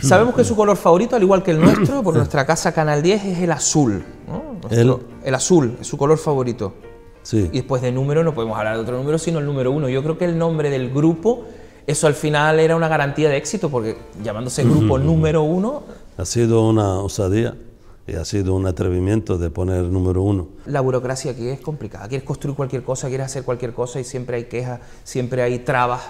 Sabemos que su color favorito, al igual que el nuestro, por nuestra casa Canal 10, es el azul. el... azul es su color favorito. Sí. Y después de número no podemos hablar de otro número, sino el número uno. Yo creo que el nombre del grupo, eso al final era una garantía de éxito, porque llamándose grupo número uno... Ha sido una osadía y ha sido un atrevimiento de poner número uno. La burocracia aquí es complicada. Quieres construir cualquier cosa, quieres hacer cualquier cosa y siempre hay quejas, siempre hay trabas.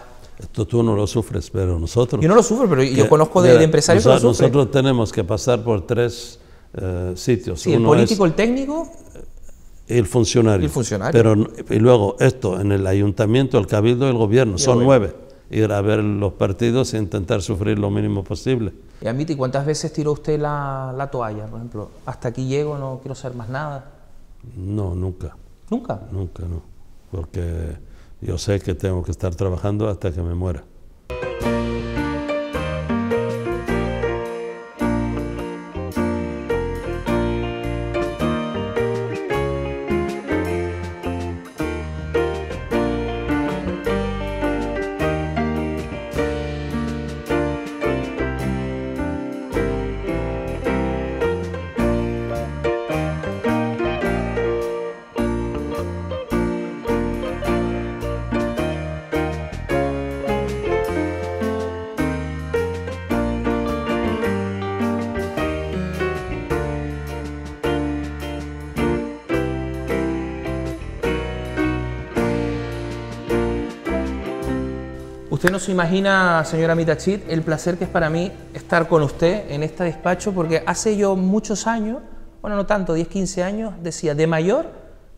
Esto tú, no lo sufres, pero nosotros... Yo no lo sufro, pero yo conozco de, empresarios Nosotros tenemos que pasar por tres eh, sitios. el político, el técnico... Eh, el funcionario. El funcionario. Pero, y luego esto, en el ayuntamiento, el cabildo, y el gobierno, son nueve. Ir a ver los partidos e intentar sufrir lo mínimo posible. Y ¿y ¿cuántas veces tiró usted la, la toalla? Por ejemplo, hasta aquí llego, no quiero hacer más nada. No, nunca. ¿Nunca? Nunca, no. Porque yo sé que tengo que estar trabajando hasta que me muera. imagina, señora Mitachit, el placer que es para mí estar con usted en este despacho, porque hace yo muchos años, bueno, no tanto, 10, 15 años, decía, de mayor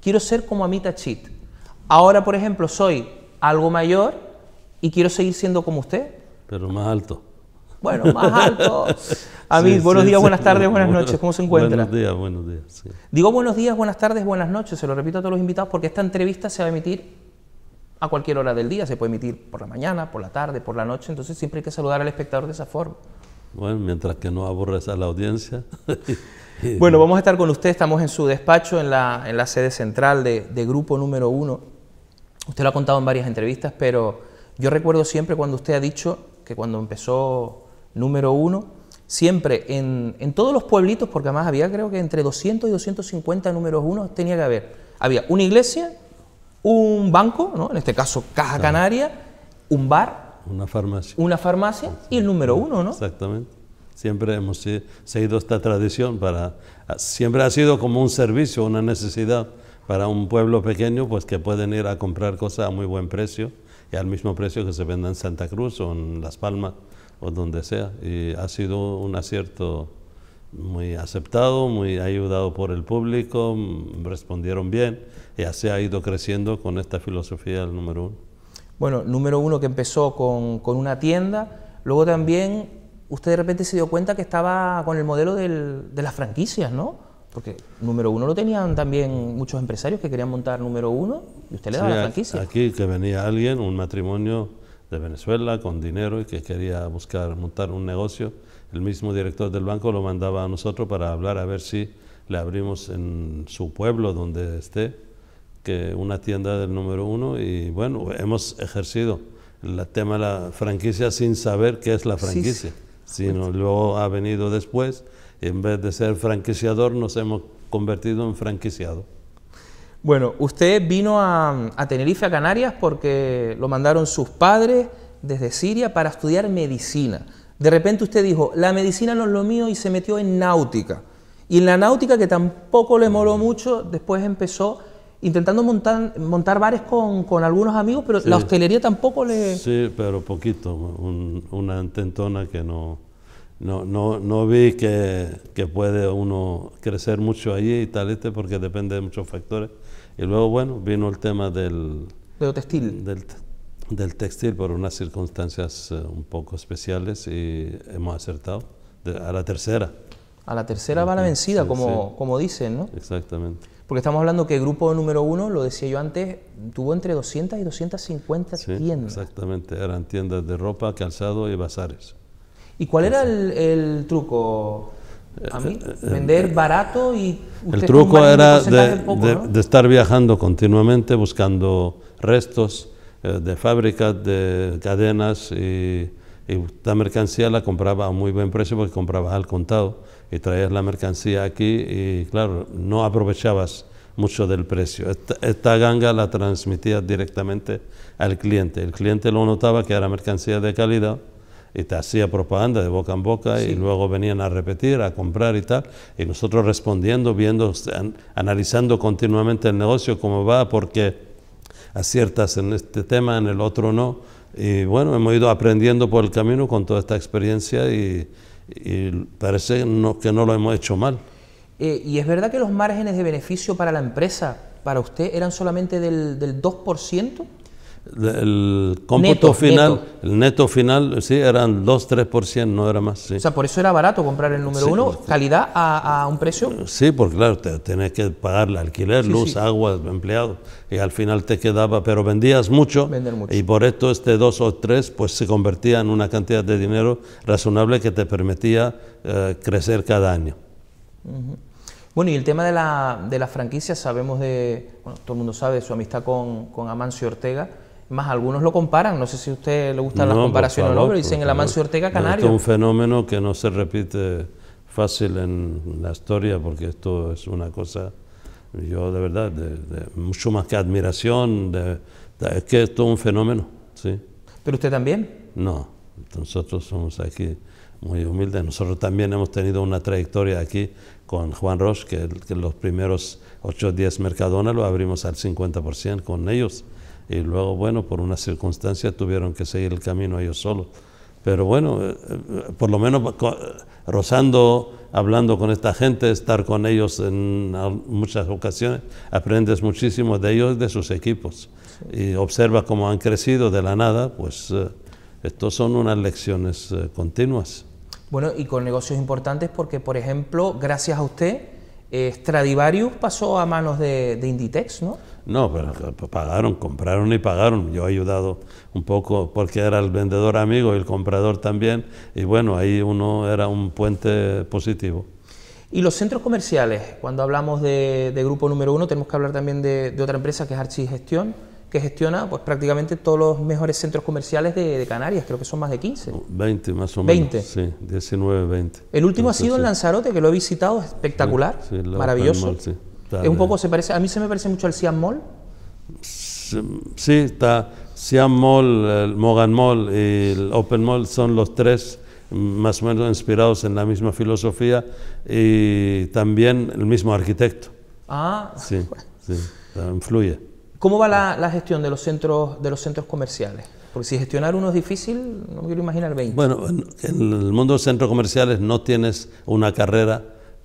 quiero ser como Amita Ahora, por ejemplo, soy algo mayor y quiero seguir siendo como usted. Pero más alto. Bueno, más alto. Amit, buenos días, buenas tardes, buenas noches. ¿Cómo se encuentra? Buenos días, buenos días. Digo buenos días, buenas tardes, buenas noches. Se lo repito a todos los invitados porque esta entrevista se va a emitir a cualquier hora del día, se puede emitir por la mañana, por la tarde, por la noche, entonces siempre hay que saludar al espectador de esa forma. Bueno, mientras que no aburres a la audiencia. bueno, vamos a estar con usted, estamos en su despacho, en la, en la sede central de, Grupo Número Uno. Usted lo ha contado en varias entrevistas, pero yo recuerdo siempre cuando usted ha dicho que cuando empezó Número Uno, siempre en, todos los pueblitos, porque además había creo que entre 200 y 250 números uno tenía que haber. Había una iglesia un banco, ¿no? en este caso Caja Canaria, un bar, una farmacia, una farmacia y el número uno, ¿no? Exactamente. Siempre hemos seguido esta tradición para ah, siempre ha sido como un servicio, una necesidad para un pueblo pequeño, pues que pueden ir a comprar cosas a muy buen precio y al mismo precio que se venda en Santa Cruz o en Las Palmas o donde sea. Y ha sido un acierto muy aceptado, muy ayudado por el público, respondieron bien y así ha ido creciendo con esta filosofía del número uno. Bueno, número uno que empezó con, con una tienda, luego también usted de repente se dio cuenta que estaba con el modelo del, de las franquicias, ¿no? Porque número uno lo tenían también muchos empresarios que querían montar número uno y usted le daba la franquicia. Aquí que venía alguien, un matrimonio de Venezuela con dinero y que quería buscar montar un negocio. El mismo director del banco lo mandaba a nosotros para hablar a ver si le abrimos en su pueblo donde esté que una tienda del número uno y bueno, hemos ejercido el tema la franquicia sin saber qué es la franquicia, sino luego ha venido después, en vez de ser franquiciador nos hemos convertido en franquiciado. Bueno, usted vino a, Tenerife, a Canarias, porque lo mandaron sus padres desde Siria para estudiar medicina. De repente usted dijo, la medicina no es lo mío y se metió en náutica. Y en la náutica, que tampoco le moló mucho, después empezó intentando montar, montar bares con, algunos amigos, pero la hostelería tampoco le... Sí, pero poquito, una intentona que no... No, vi que, puede uno crecer mucho allí y tal, este, porque depende de muchos factores. Y luego, bueno, vino el tema del... De textil. Del, textil por unas circunstancias eh, un poco especiales y hemos acertado a la tercera. A la tercera van a vencida, como, como dicen, ¿no? Exactamente. Porque estamos hablando que el grupo número uno, lo decía yo antes, tuvo entre 200 y 250 tiendas. Exactamente, eran tiendas de ropa, calzado y bazares. ¿Y cuál era el truco, a eh, eh, vender eh, barato y... el truco era de, estar viajando continuamente buscando restos de fábricas, de cadenas y, y, la mercancía la compraba a muy buen precio porque compraba al contado y traías la mercancía aquí y claro, no aprovechabas mucho del precio. esta ganga la transmitías directamente al cliente. El cliente lo notaba que era mercancía de calidad y te hacía propaganda de boca en boca y luego venían a repetir, a comprar y tal, y nosotros respondiendo, viendo, analizando continuamente el negocio, cómo va, porque aciertas en este tema, en el otro no, y bueno, hemos ido aprendiendo por el camino con toda esta experiencia y, parece que no lo hemos hecho mal. Eh, ¿Y es verdad que los márgenes de beneficio para la empresa, para usted, eran solamente del, del 2%? el cómputo neto, final, el neto final, sí, eran 2-3%, no era más. O sea, por eso era barato comprar el número uno, calidad a, un precio. Sí, porque claro, te, tenés que pagar alquiler, luz, agua, empleado, y al final te quedaba, pero vendías mucho, y por esto este 2 o 3 pues se convertía en una cantidad de dinero razonable que te permitía eh, crecer cada año. Bueno, y el tema de la, de franquicia, sabemos de, bueno, todo el mundo sabe de su amistad con Amancio Ortega, más algunos lo comparan, no sé si a usted le gustan las pues, comparaciones o no, pero dicen pues, el Amancio Ortega Canario. es un fenómeno que no se repite fácil en la historia, porque esto es una cosa, yo de verdad, de, mucho más que admiración, es que esto es un fenómeno, ¿sí? ¿Pero usted también? No, nosotros somos aquí muy humildes, nosotros también hemos tenido una trayectoria aquí con Juan Roche, que, que los primeros 8 o 10 Mercadona lo abrimos al 50% con ellos y luego, bueno, por una circunstancia tuvieron que seguir el camino ellos solos. Pero bueno, eh, eh, por lo menos eh, rozando, hablando con esta gente, estar con ellos en muchas ocasiones, aprendes muchísimo de ellos, de sus equipos. Y observa cómo han crecido de la nada, pues estos son unas lecciones continuas. Bueno, y con negocios importantes porque, por ejemplo, gracias a usted, Stradivarius pasó a manos de Inditex, ¿no? No, pero pagaron, compraron y pagaron. Yo he ayudado un poco porque era el vendedor amigo y el comprador también. Y bueno, ahí uno era un puente positivo. Y los centros comerciales, cuando hablamos de, grupo número uno, tenemos que hablar también de, otra empresa que es Archigestión, Gestión que gestiona pues prácticamente todos los mejores centros comerciales de, Canarias, creo que son más de 15. 20 más o menos. 20. Sí, 19, 20. El último ha sido en Lanzarote, que lo he visitado, espectacular, maravilloso es un poco, se parece, a mí se me parece mucho al Siam Mall. Sí, está Siam Mall, el Mogan Mall y el Open Mall son los tres más o menos inspirados en la misma filosofía y también el mismo arquitecto. Ah, sí, sí influye. ¿Cómo va la, gestión de los centros de los centros comerciales? Porque si gestionar uno es difícil, no quiero imaginar 20. Bueno, en el mundo de los centros comerciales no tienes una carrera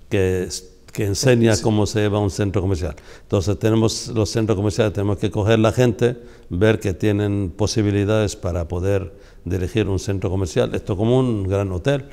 que que enseña cómo se lleva un centro comercial. Entonces tenemos los centros comerciales, tenemos que coger la gente, ver que tienen posibilidades para poder dirigir un centro comercial. Esto como un gran hotel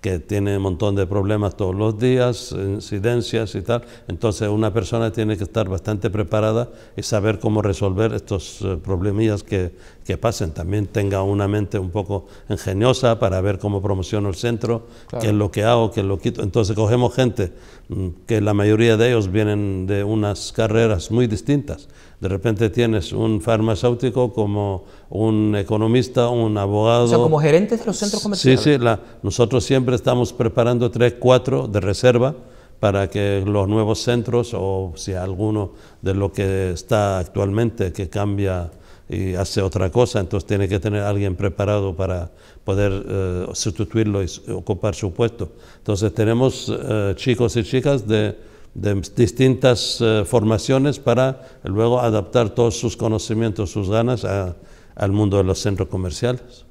que tiene un montón de problemas todos los días, incidencias y tal. Entonces una persona tiene que estar bastante preparada y saber cómo resolver estos eh, problemillas que, que pasen. También tenga una mente un poco ingeniosa para ver cómo promociono el centro, qué es lo que hago, qué es lo quito. Entonces cogemos gente Mm, que la mayoría de ellos vienen de unas carreras muy distintas. De repente tienes un farmacéutico como un economista, un abogado. O sea, como gerentes de los centros comerciales. Sí, sí, nosotros siempre estamos preparando tres, cuatro de reserva para que los nuevos centros o si alguno de lo que está actualmente que cambia y hace otra cosa, entonces tiene que tener alguien preparado para poder eh, sustituirlo y ocupar su puesto. Entonces tenemos eh, chicos y chicas de, distintas eh, formaciones para luego adaptar todos sus conocimientos, sus ganas al mundo de los centros comerciales.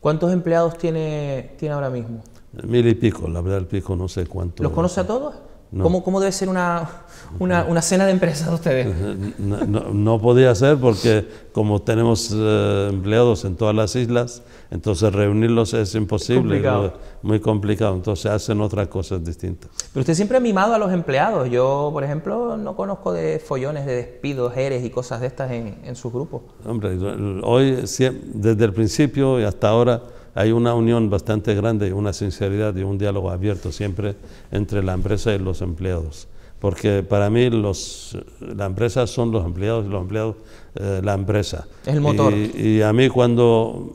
¿Cuántos empleados tiene, tiene ahora mismo? Mil y pico, la verdad el pico no sé cuánto. ¿Los conoce a todos? ¿Cómo, debe ser una, una, cena de empresa de ustedes? No, podía ser porque como tenemos eh, empleados en todas las islas, entonces reunirlos es imposible, muy complicado, entonces hacen otras cosas distintas. Pero usted siempre ha mimado a los empleados, yo por ejemplo no conozco de follones de despidos, jeres y cosas de estas en, su grupo. Hombre, hoy desde el principio y hasta ahora hay una unión bastante grande, una sinceridad y un diálogo abierto siempre entre la empresa y los empleados. Porque para mí los, la empresa son los empleados y los empleados eh, la empresa. el motor. Y, a mí cuando,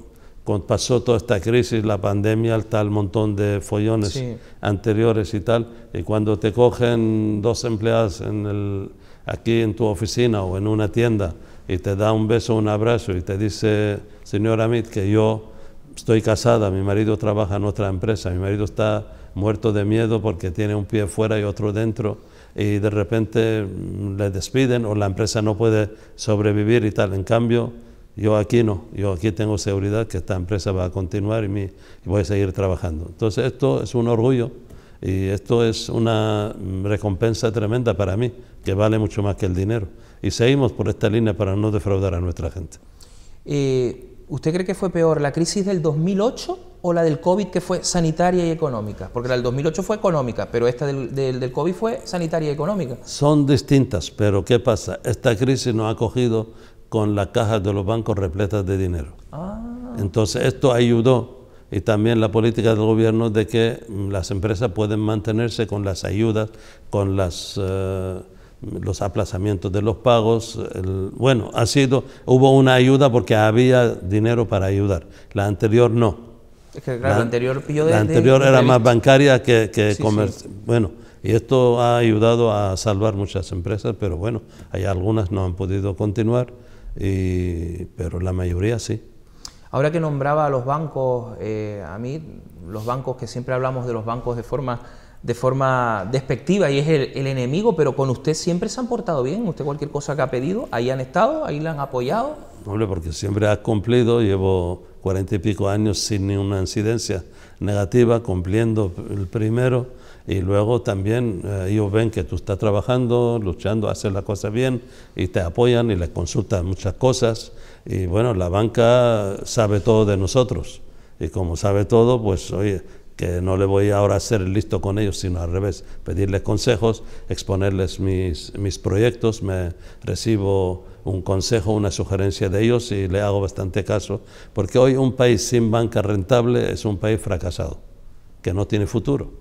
pasó toda esta crisis, la pandemia, el tal montón de follones anteriores y tal, y cuando te cogen dos empleadas en el, aquí en tu oficina o en una tienda y te da un beso, un abrazo y te dice, señor Amit, que yo estoy casada, mi marido trabaja en otra empresa, mi marido está muerto de miedo porque tiene un pie fuera y otro dentro y de repente mm, le despiden o la empresa no puede sobrevivir y tal. En cambio, yo aquí no, yo aquí tengo seguridad que esta empresa va a continuar y, voy a seguir trabajando. Entonces esto es un orgullo y esto es una mm, recompensa tremenda para mí, que vale mucho más que el dinero. Y seguimos por esta línea para no defraudar a nuestra gente. ¿Usted cree que fue peor la crisis del 2008 o la del COVID que fue sanitaria y económica? Porque la del 2008 fue económica, pero esta del, COVID fue sanitaria y económica. Son distintas, pero ¿qué pasa? Esta crisis nos ha cogido con las cajas de los bancos repletas de dinero. Ah. Entonces esto ayudó y también la política del gobierno de que mm, las empresas pueden mantenerse con las ayudas, con las... Eh, los aplazamientos de los pagos, bueno, ha sido, hubo una ayuda porque había dinero para ayudar, la anterior no. la, anterior pilló de, La anterior era más bancaria que, comercial. Bueno, y esto ha ayudado a salvar muchas empresas, pero bueno, hay algunas no han podido continuar, pero la mayoría sí. Ahora que nombraba a los bancos, eh, a mí, los bancos que siempre hablamos de los bancos de forma de forma despectiva y es el, enemigo, pero con usted siempre se han portado bien. Usted cualquier cosa que ha pedido, ahí han estado, ahí la han apoyado. Hombre, porque siempre has cumplido, llevo cuarenta y pico años sin ninguna incidencia negativa, cumpliendo el primero y luego también eh, ellos ven que tú estás trabajando, luchando, haces las cosas bien y te apoyan y les consultan muchas cosas y bueno, la banca sabe todo de nosotros y como sabe todo, pues oye, que no le voy ahora a ser listo con ellos, sino al revés, pedirles consejos, exponerles mis, mis proyectos, me recibo un consejo, una sugerencia de ellos y le hago bastante caso, porque hoy un país sin banca rentable es un país fracasado, que no tiene futuro,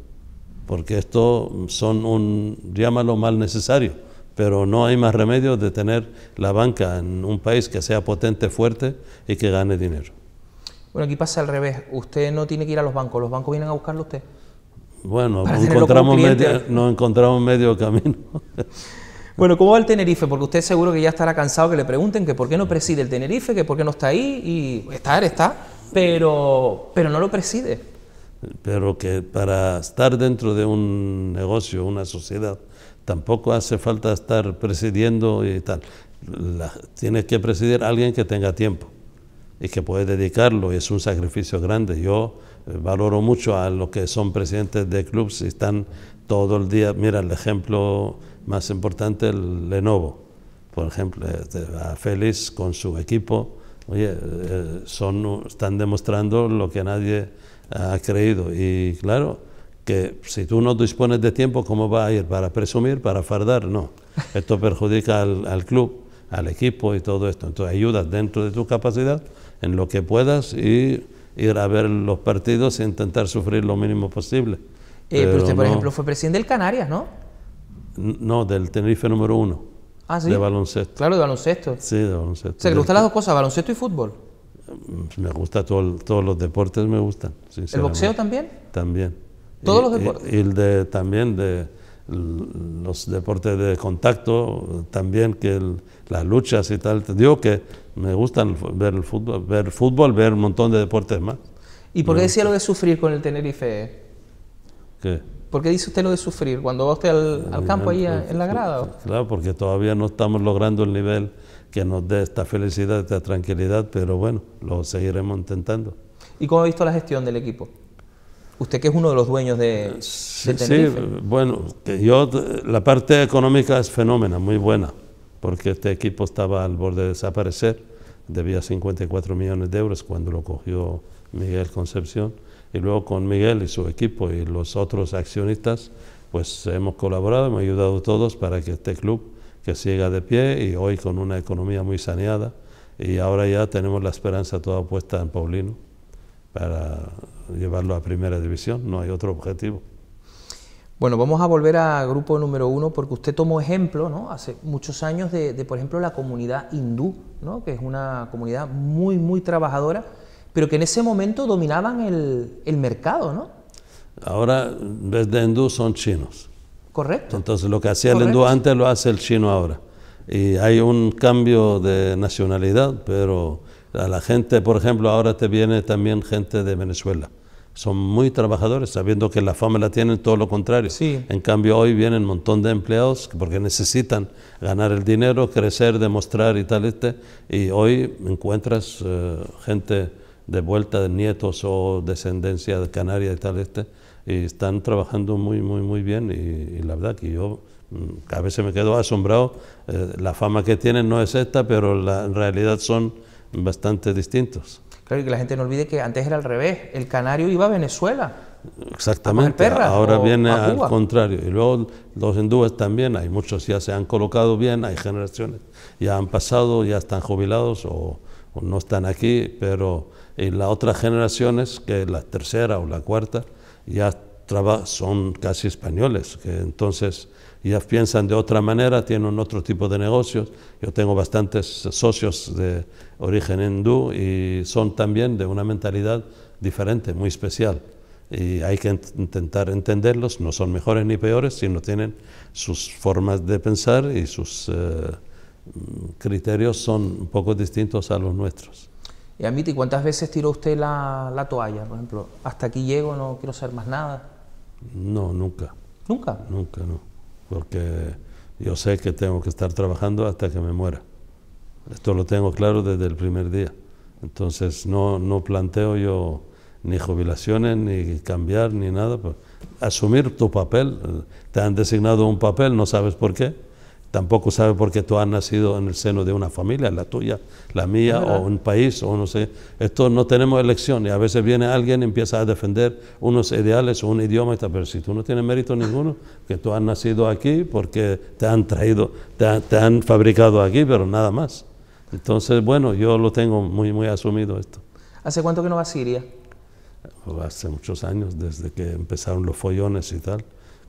porque esto son un, llámalo mal necesario, pero no hay más remedio de tener la banca en un país que sea potente, fuerte y que gane dinero. Bueno, aquí pasa al revés. Usted no tiene que ir a los bancos, los bancos vienen a buscarlo a usted. Bueno, nos encontramos, medio, camino. Bueno, ¿cómo va el Tenerife? Porque usted seguro que ya estará cansado que le pregunten que por qué no preside el Tenerife, que por qué no está ahí, y estar está, pero, pero no lo preside. Pero que para estar dentro de un negocio, una sociedad, tampoco hace falta estar presidiendo y tal. tienes que presidir alguien que tenga tiempo y que puedes dedicarlo y es un sacrificio grande. Yo eh, valoro mucho a los que son presidentes de clubs y están todo el día, mira el ejemplo más importante, el Lenovo, por ejemplo, a Félix con su equipo, oye, eh, son, están demostrando lo que nadie ha creído y claro, que si tú no dispones de tiempo, ¿cómo va a ir? ¿Para presumir? ¿Para fardar? No. Esto perjudica al, al club, al equipo y todo esto. Entonces ayudas dentro de tu capacidad en lo que puedas y ir a ver los partidos e intentar sufrir lo mínimo posible. Eh, pero, usted, por ejemplo, fue presidente del Canarias, ¿no? No, del Tenerife número uno. Ah, sí. De baloncesto. Claro, de baloncesto. Sí, de baloncesto. O le gustan las dos cosas, baloncesto y fútbol. Mm, me gusta todo, todos los deportes, me gustan. ¿El boxeo también? También. ¿Todos los deportes? y el de, también de los deportes de contacto, también que las luchas y tal. Te digo que me gustan ver el fútbol, ver fútbol, ver un montón de deportes más. ¿Y por qué decía lo de sufrir con el Tenerife? ¿Qué? ¿Por qué dice usted lo de sufrir cuando va usted al, al campo ahí en pues, la grada? Claro, porque todavía no estamos logrando el nivel que nos dé esta felicidad, esta tranquilidad, pero bueno, lo seguiremos intentando. ¿Y cómo ha visto la gestión del equipo? Usted que es uno de los dueños de, eh, sí, Tenerife. Sí, bueno, yo, la parte económica es fenómena, muy buena, porque este equipo estaba al borde de desaparecer, debía 54 millones de euros cuando lo cogió Miguel Concepción, y luego con Miguel y su equipo y los otros accionistas, pues hemos colaborado, hemos ayudado todos para que este club que siga de pie y hoy con una economía muy saneada, y ahora ya tenemos la esperanza toda puesta en Paulino para llevarlo a primera división, no hay otro objetivo. Bueno, vamos a volver a grupo número uno porque usted tomó ejemplo, ¿no? Hace muchos años de, por ejemplo, la comunidad hindú, ¿no? Que es una comunidad muy, muy trabajadora, pero que en ese momento dominaban el, el mercado, ¿no? Ahora, en vez de hindú, son chinos. Correcto. Entonces, lo que hacía el hindú antes lo hace el chino ahora. Y hay un cambio de nacionalidad, pero a la gente, por ejemplo, ahora te viene también gente de Venezuela. Son muy trabajadores, sabiendo que la fama la tienen, todo lo contrario. En cambio, hoy vienen un montón de empleados porque necesitan ganar el dinero, crecer, demostrar y tal. Este, y hoy encuentras eh, gente de vuelta de nietos o descendencia de Canarias y tal. Este, y están trabajando muy, muy, muy bien. Y, la verdad que yo mm, a veces me quedo asombrado. Eh, la fama que tienen no es esta, pero la, en realidad son bastante distintos. Claro, y que la gente no olvide que antes era al revés, el canario iba a Venezuela. Exactamente, ahora viene al contrario. Y luego los hindúes también, hay muchos ya se han colocado bien, hay generaciones, ya han pasado, ya están jubilados o, no están aquí, pero en las otras generaciones, que la tercera o la cuarta, ya son casi españoles, que entonces y ya piensan de otra manera, tienen otro tipo de negocios. Yo tengo bastantes socios de origen hindú y son también de una mentalidad diferente, muy especial. Y hay que intentar entenderlos, no son mejores ni peores, sino tienen sus formas de pensar y sus eh, criterios son un poco distintos a los nuestros. Y Amiti, ¿cuántas veces tiró usted la, la toalla? Por ejemplo, hasta aquí llego, no quiero ser más nada. No, nunca. ¿Nunca? Nunca, no porque yo sé que tengo que estar trabajando hasta que me muera. Esto lo tengo claro desde el primer día. Entonces no, planteo yo ni jubilaciones, ni cambiar, ni nada. Pues, asumir tu papel. Te han designado un papel, no sabes por qué tampoco sabe por qué tú has nacido en el seno de una familia, la tuya, la mía, o un país, o no sé. Esto no tenemos elección. Y a veces viene alguien y empieza a defender unos ideales o un idioma, pero si tú no tienes mérito ninguno, que tú has nacido aquí porque te han traído, te, han fabricado aquí, pero nada más. Entonces, bueno, yo lo tengo muy, muy asumido esto. ¿Hace cuánto que no va a Siria? Oh, hace muchos años, desde que empezaron los follones y tal,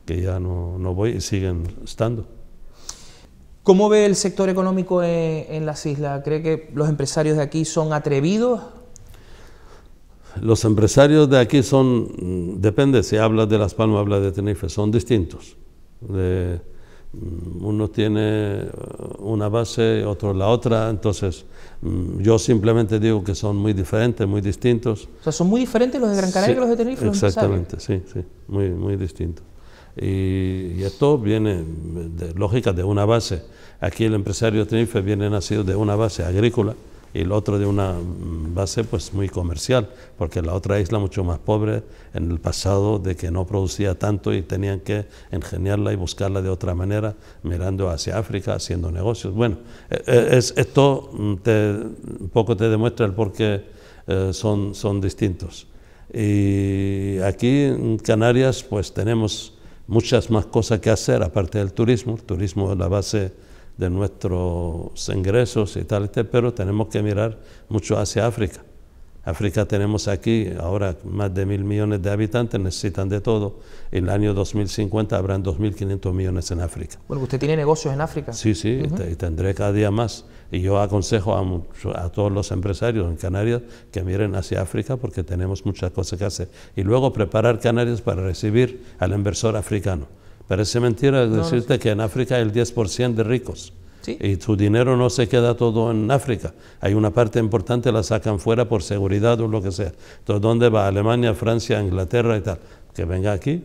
que ya no, no voy y siguen estando. ¿Cómo ve el sector económico en, las islas? ¿Cree que los empresarios de aquí son atrevidos? Los empresarios de aquí son, mm, depende, si hablas de Las Palmas, hablas de Tenerife, son distintos. Mm, uno tiene uh, una base, otro la otra, entonces mm, yo simplemente digo que son muy diferentes, muy distintos. O sea, son muy diferentes los de Gran Canaria que los de Tenerife. Exactamente, sí, sí, muy, muy distintos. Y, esto viene de lógica de una base. Aquí el empresario de viene nacido de una base agrícola y el otro de una base pues muy comercial, porque la otra isla mucho más pobre en el pasado de que no producía tanto y tenían que ingeniarla y buscarla de otra manera, mirando hacia África, haciendo negocios. Bueno, e, e, esto un poco te demuestra el por qué eh, son, son distintos. Y aquí en Canarias pues tenemos muchas más cosas que hacer aparte del turismo. El turismo es la base de nuestros ingresos y tal, pero tenemos que mirar mucho hacia África. África tenemos aquí ahora más de mil millones de habitantes, necesitan de todo. En el año 2050 habrán 2.500 millones en África. Bueno, usted tiene negocios en África. Sí, sí, y tendré cada día más. Y yo aconsejo a, todos los empresarios en Canarias que miren hacia África porque tenemos muchas cosas que hacer. Y luego preparar Canarias para recibir al inversor africano. Parece mentira decirte que en África hay el 10% de ricos. Y su dinero no se queda todo en África. Hay una parte importante, la sacan fuera por seguridad o lo que sea. Entonces, ¿dónde va? Alemania, Francia, Inglaterra y tal. Que venga aquí,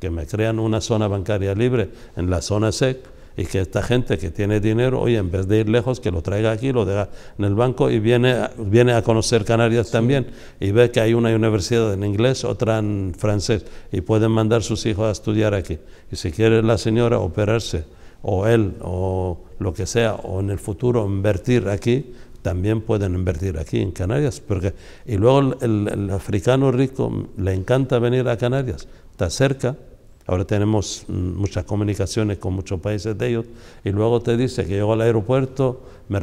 que me crean una zona bancaria libre en la zona SEC y que esta gente que tiene dinero, oye, en vez de ir lejos, que lo traiga aquí, lo deja en el banco y viene, a conocer Canarias también y ve que hay una universidad en inglés, otra en francés y pueden mandar sus hijos a estudiar aquí. Y si quiere la señora operarse o él o lo que sea, o en el futuro invertir aquí, también pueden invertir aquí en Canarias. Porque, y luego el, africano rico le encanta venir a Canarias, está cerca, ahora tenemos mm, muchas comunicaciones con muchos países de ellos, y luego te dice que llego al aeropuerto, me,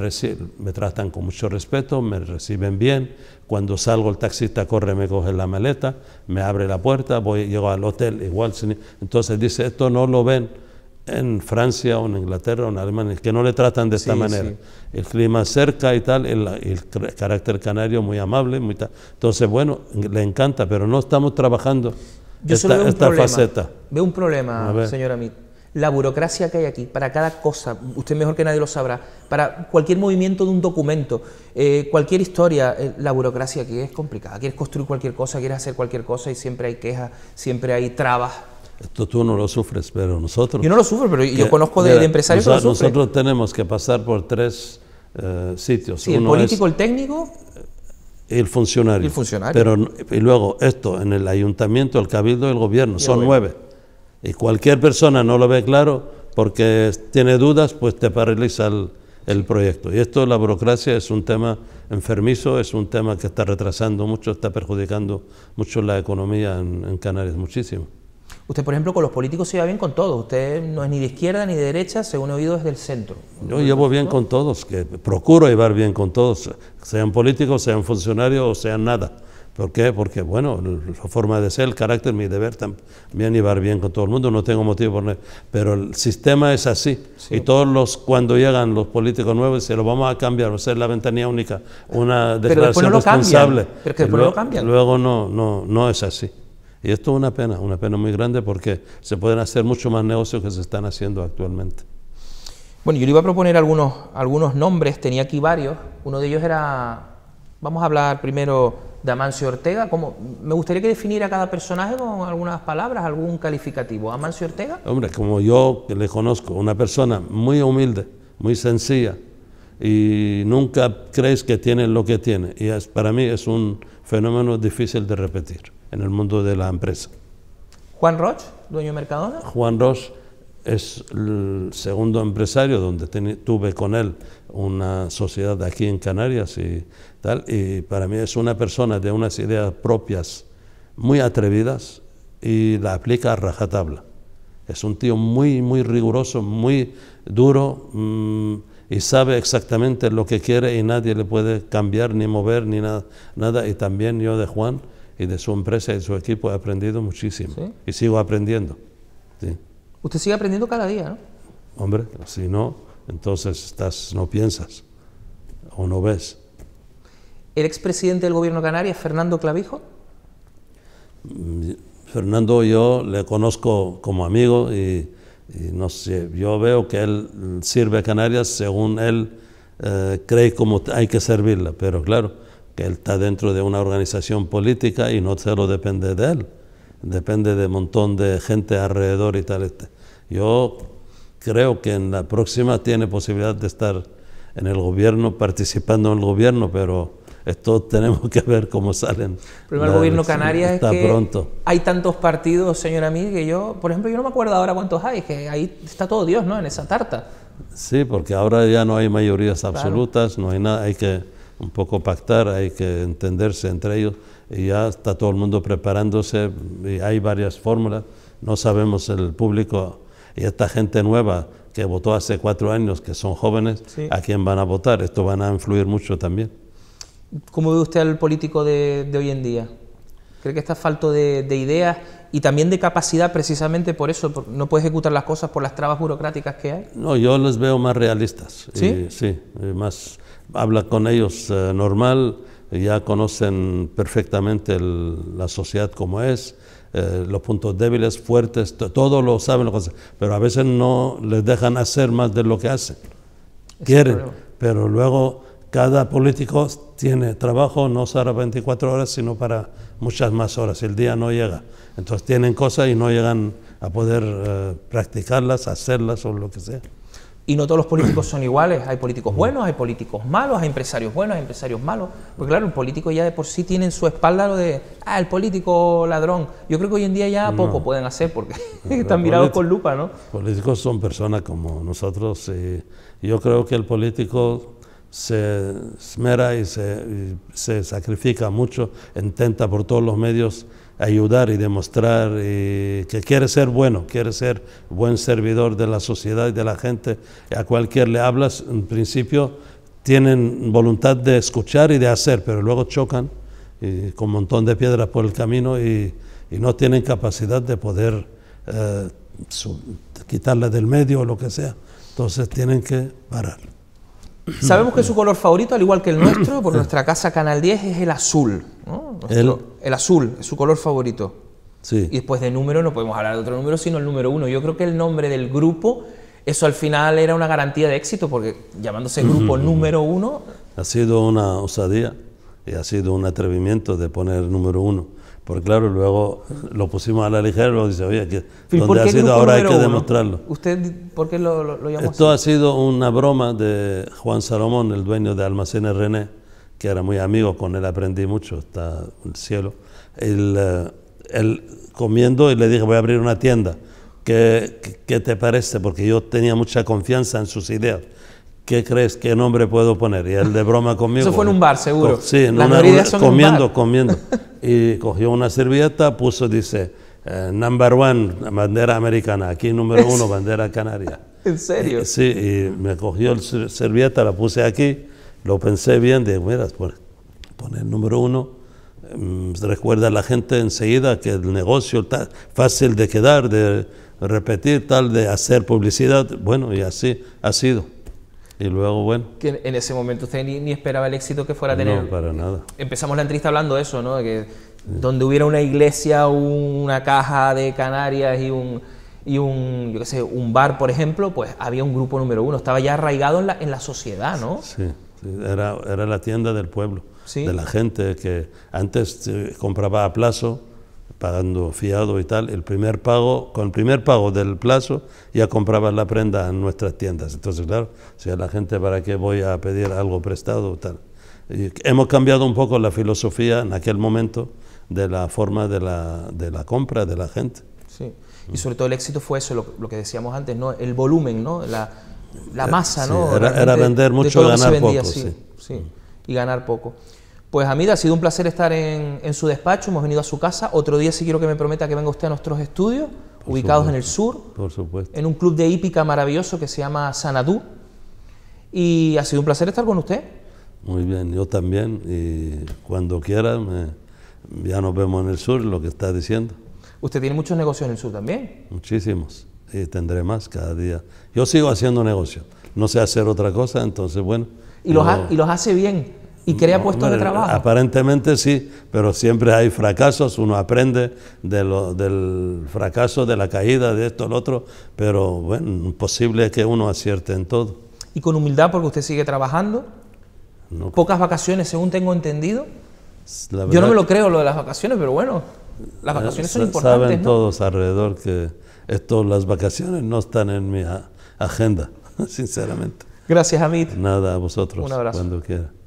me tratan con mucho respeto, me reciben bien, cuando salgo el taxista corre, me coge la maleta, me abre la puerta, voy, llego al hotel igual. Entonces dice, esto no lo ven en Francia o en Inglaterra o en Alemania, que no le tratan de esta manera. El clima cerca y tal, el, carácter canario muy amable, muy Entonces, bueno, le encanta, pero no estamos trabajando esta, faceta. Veo un problema, señora Amit. La burocracia que hay aquí, para cada cosa, usted mejor que nadie lo sabrá, para cualquier movimiento de un documento, eh, cualquier historia, eh, la burocracia aquí es complicada. Quieres construir cualquier cosa, quieres hacer cualquier cosa y siempre hay quejas, siempre hay trabas. Esto tú no lo sufres, pero nosotros... Yo no lo sufro, pero yo conozco de, empresarios Nosotros tenemos que pasar por tres eh, sitios. Sí, el político, el técnico... Eh, el funcionario. El funcionario. Pero, y luego esto, en el ayuntamiento, el cabildo y el gobierno, son nueve. Y cualquier persona no lo ve claro porque tiene dudas, pues te paraliza el, el proyecto. Y esto, la burocracia, es un tema enfermizo, es un tema que está retrasando mucho, está perjudicando mucho la economía en Canarias, muchísimo. Usted, por ejemplo, con los políticos se va bien con todos. Usted no es ni de izquierda ni de derecha, según he oído, es del centro. Yo llevo bien con todos, que procuro llevar bien con todos, sean políticos, sean funcionarios o sean nada. ¿Por qué? Porque, bueno, la forma de ser, el carácter, mi deber también llevar bien con todo el mundo, no tengo motivo por... Pero el sistema es así. Y todos los, cuando llegan los políticos nuevos, se lo vamos a cambiar, va a ser la ventanilla única, una declaración responsable. Pero que después no Luego no, no, no es así. Y esto es una pena, una pena muy grande porque se pueden hacer mucho más negocios que se están haciendo actualmente. Bueno, yo le iba a proponer algunos, algunos nombres, tenía aquí varios. Uno de ellos era, vamos a hablar primero de Amancio Ortega. Como, me gustaría que definiera cada personaje con algunas palabras, algún calificativo. ¿Amancio Ortega? Hombre, como yo le conozco, una persona muy humilde, muy sencilla, y nunca crees que tiene lo que tiene. Y para mí es un fenómeno difícil de repetir en el mundo de la empresa. Juan Roche dueño de Mercadona. Juan Roche es el segundo empresario donde tuve con él una sociedad aquí en Canarias y tal, y para mí es una persona de unas ideas propias muy atrevidas y la aplica a rajatabla. Es un tío muy, muy riguroso, muy duro mm, y sabe exactamente lo que quiere y nadie le puede cambiar ni mover ni nada. Y también yo de Juan y de su empresa y de su equipo he aprendido muchísimo y sigo aprendiendo. Usted sigue aprendiendo cada día, ¿no? Hombre, si no, entonces estás, no piensas o no ves. ¿El expresidente del gobierno Canarias, Fernando Clavijo? Mm, Fernando, yo le conozco como amigo y, no sé, yo veo que él sirve a Canarias según él eh, cree como hay que servirla, pero claro que él está dentro de una organización política y no solo depende de él, depende de un montón de gente alrededor y tal. Este, yo creo que en la próxima tiene posibilidad de estar en el gobierno, participando en el gobierno, pero esto tenemos que ver cómo salen. El primer gobierno Canarias está es pronto. hay tantos partidos, señora Mí, que yo, por ejemplo, yo no me acuerdo ahora cuántos hay, que ahí está todo Dios, ¿no? En esa tarta. Sí, porque ahora ya no hay mayorías absolutas, no hay nada, hay que un poco pactar, hay que entenderse entre ellos y ya está todo el mundo preparándose hay varias fórmulas. No sabemos el público y esta gente nueva que votó hace cuatro años, que son jóvenes, a quién van a votar. Esto van a influir mucho también. ¿Cómo ve usted al político de, hoy en día? ¿Cree que está falto de, ideas y también de capacidad precisamente por eso? no puede ejecutar las cosas por las trabas burocráticas que hay. No, yo los veo más realistas. ¿Sí? sí, más habla con ellos eh, normal, ya conocen perfectamente la sociedad como es, eh, los puntos débiles, fuertes, todo lo saben, lo pero a veces no les dejan hacer más de lo que hacen. Quieren, pero luego cada político tiene trabajo no solo 24 horas, sino para muchas más horas. El día no llega. Entonces tienen cosas y no llegan a poder eh, practicarlas, hacerlas o lo que sea. Y no todos los políticos son iguales. Hay políticos buenos, hay políticos malos, hay empresarios buenos, hay empresarios malos. Porque claro, el político ya de por sí tiene en su espalda lo de, ah, el político ladrón. Yo creo que hoy en día ya poco pueden hacer porque están mirados con lupa, ¿no? Políticos son personas como nosotros. Y eh, yo creo que el político se esmera y se, y se sacrifica mucho, intenta por todos los medios ayudar y demostrar eh, que quiere ser bueno, quiere ser buen servidor de la sociedad y de la gente a cualquier le hablas, en principio tienen voluntad de escuchar y de hacer, pero luego chocan eh, con un montón de piedras por el camino y, no tienen capacidad de poder eh, quitarle del medio o lo que sea. Entonces tienen que parar. Sabemos que su color favorito, al igual que el nuestro, por nuestra casa Canal 10, es el azul. el... azul es su color favorito. Sí. Y después de número, no podemos hablar de otro número, sino el número uno. Yo creo que el nombre del grupo, eso al final era una garantía de éxito, porque llamándose grupo número uno. Ha sido una osadía y ha sido un atrevimiento de poner número uno porque claro, luego lo pusimos a la ligera y luego dice, oye, que ha sido ahora hay que demostrarlo. ¿Usted por qué lo, lo, llamó Esto ha sido una broma de Juan Salomón, el dueño de Almacenes René, que era muy amigo, con él aprendí mucho, está el cielo. Eh, él, comiendo y le dije, voy a abrir una tienda. ¿Qué, ¿Qué te parece? Porque yo tenía mucha confianza en sus ideas. ¿qué crees? ¿Qué nombre puedo poner? Y el de broma conmigo. Eso fue en un bar, seguro. sí, en una, comiendo, comiendo. Y cogió una servilleta, puso, dice, eh, number one, bandera americana. Aquí número uno, bandera canaria. ¿En serio? sí, y me cogió la servilleta, la puse aquí, lo pensé bien, dije, mira, poner número uno. Mm, recuerda a la gente enseguida que el negocio está fácil de quedar, de repetir, tal, de hacer publicidad. Bueno, y así ha sido. Y luego, bueno. Que en ese momento usted ni, esperaba el éxito que fuera a tener. No, para nada. Empezamos la entrevista hablando de eso, ¿no? De que donde hubiera una iglesia, una caja de Canarias y un, y un, yo qué sé, un bar, por ejemplo, pues había un grupo número uno. Estaba ya arraigado en la, en la sociedad, ¿no? Sí, Era, era la tienda del pueblo, de la gente que antes eh, compraba a plazo pagando fiado y tal, el primer pago, con el primer pago del plazo ya comprabas la prenda en nuestras tiendas. Entonces, claro, si a la gente para qué voy a pedir algo prestado tal. hemos cambiado un poco la filosofía en aquel momento de la forma de la, de la compra de la gente. Sí, y sobre todo el éxito fue eso, lo, que decíamos antes, ¿no? El volumen, ¿no? La, la eh, masa, ¿no? Era, vender mucho, y ganar poco. Sí, sí, y ganar poco. Pues Amida, ha sido un placer estar en, su despacho, hemos venido a su casa. Otro día sí quiero que me prometa que venga usted a nuestros estudios, ubicados en el sur, por supuesto. en un club de hípica maravilloso que se llama Sanadú. Y ha sido un placer estar con usted. Muy bien, yo también, y cuando quiera, ya nos vemos en el sur, lo que está diciendo. Usted tiene muchos negocios en el sur también. Muchísimos, y tendré más cada día. Yo sigo haciendo negocios, no sé hacer otra cosa, entonces bueno. Y los, y los hace bien y crea puestos de trabajo. Aparentemente sí, pero siempre hay fracasos, uno aprende de del fracaso, de la caída, de esto, lo otro, pero bueno, posible que uno acierte en todo. Y con humildad porque usted sigue trabajando, pocas vacaciones según tengo entendido. Yo no me lo creo lo de las vacaciones, pero bueno, las eh, vacaciones son importantes. Saben todos alrededor que esto, las vacaciones no están en mi agenda, sinceramente. Gracias, Amit. Nada, a vosotros. Un abrazo. Cuando quiera.